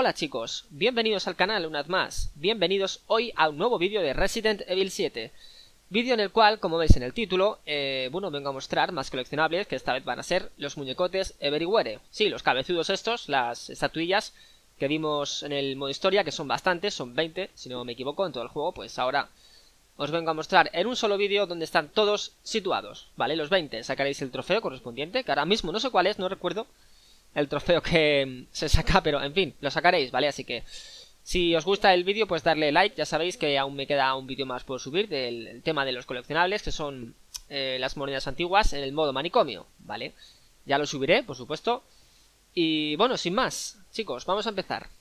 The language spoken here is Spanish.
Hola chicos, bienvenidos al canal una vez más, bienvenidos hoy a un nuevo vídeo de Resident Evil 7 Vídeo en el cual, como veis en el título, eh, bueno, vengo a mostrar más coleccionables que esta vez van a ser los muñecotes Everywhere Sí, los cabezudos estos, las estatuillas que vimos en el modo historia, que son bastantes, son 20, si no me equivoco, en todo el juego, pues ahora os vengo a mostrar en un solo vídeo donde están todos situados, ¿vale? Los 20, sacaréis el trofeo correspondiente, que ahora mismo no sé cuál es, no recuerdo, el trofeo que mm, se saca, pero en fin, lo sacaréis, ¿vale? Así que si os gusta el vídeo, pues darle like, ya sabéis que aún me queda un vídeo más por subir del tema de los coleccionables, que son eh, las monedas antiguas en el modo manicomio, ¿vale? Ya lo subiré, por supuesto. Y bueno, sin más, chicos, vamos a empezar.